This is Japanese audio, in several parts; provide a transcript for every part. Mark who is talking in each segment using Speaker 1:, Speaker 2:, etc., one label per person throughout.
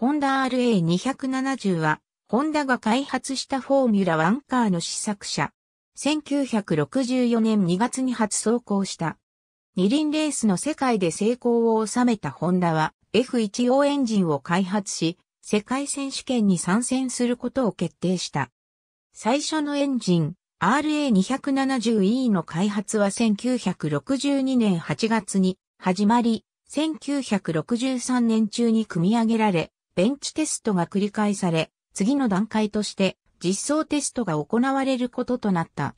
Speaker 1: ホンダ RA270 は、ホンダが開発したフォーミュラ1カーの試作車。1964年2月に初走行した。二輪レースの世界で成功を収めたホンダは F1 応エンジンを開発し、世界選手権に参戦することを決定した。最初のエンジン RA270E の開発は1962年8月に始まり、1963年中に組み上げられ、ベンチテストが繰り返され、次の段階として実装テストが行われることとなった。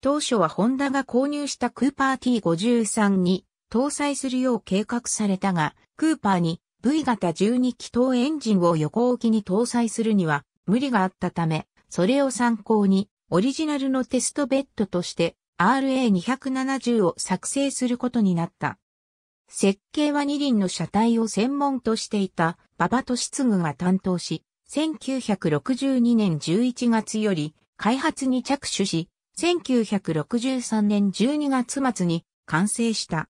Speaker 1: 当初はホンダが購入したクーパー T53 に搭載するよう計画されたが、クーパーに V 型12気筒エンジンを横置きに搭載するには無理があったため、それを参考にオリジナルのテストベッドとして RA270 を作成することになった。設計は二輪の車体を専門としていた馬場俊グが担当し、1962年11月より開発に着手し、1963年12月末に完成した。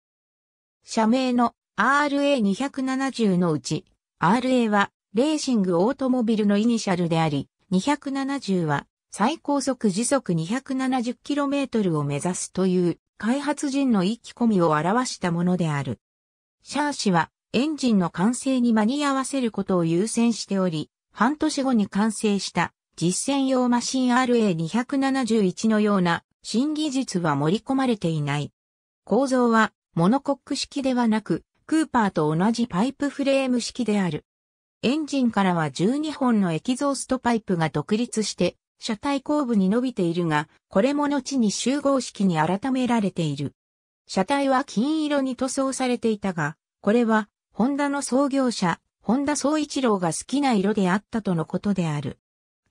Speaker 1: 社名の RA270 のうち、RA はレーシングオートモビルのイニシャルであり、270は最高速時速 270km を目指すという開発陣の意気込みを表したものである。シャー氏はエンジンの完成に間に合わせることを優先しており、半年後に完成した実践用マシン RA271 のような新技術は盛り込まれていない。構造はモノコック式ではなく、クーパーと同じパイプフレーム式である。エンジンからは12本のエキゾーストパイプが独立して、車体後部に伸びているが、これも後に集合式に改められている。車体は金色に塗装されていたが、これはホンダの創業者、本田総一郎が好きな色であったとのことである。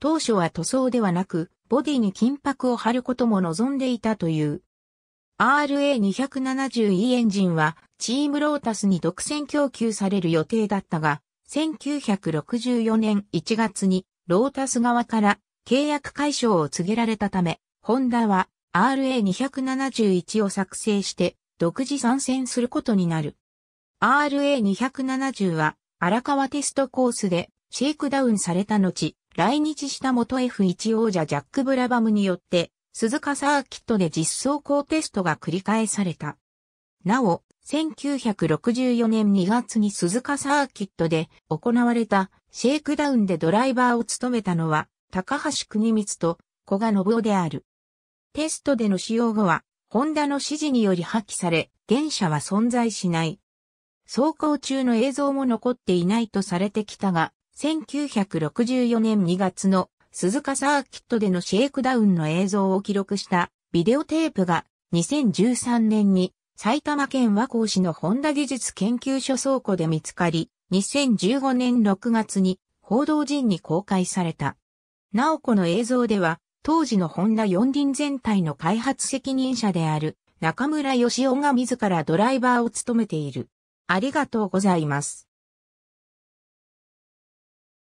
Speaker 1: 当初は塗装ではなく、ボディに金箔を貼ることも望んでいたという。RA270E エンジンは、チームロータスに独占供給される予定だったが、1964年1月に、ロータス側から契約解消を告げられたため、ホンダは RA271 を作成して、独自参戦することになる。RA270 は荒川テストコースでシェイクダウンされた後、来日した元 F1 王者ジャック・ブラバムによって、鈴鹿サーキットで実走行テストが繰り返された。なお、1964年2月に鈴鹿サーキットで行われたシェイクダウンでドライバーを務めたのは高橋国光と古賀信夫である。テストでの使用後は、ホンダの指示により破棄され、現車は存在しない。走行中の映像も残っていないとされてきたが、1964年2月の鈴鹿サーキットでのシェイクダウンの映像を記録したビデオテープが2013年に埼玉県和光市のホンダ技術研究所倉庫で見つかり、2015年6月に報道陣に公開された。なおこの映像では、当時のホンダ四輪全体の開発責任者である中村義雄が自らドライバーを務めている。ありがとうございます。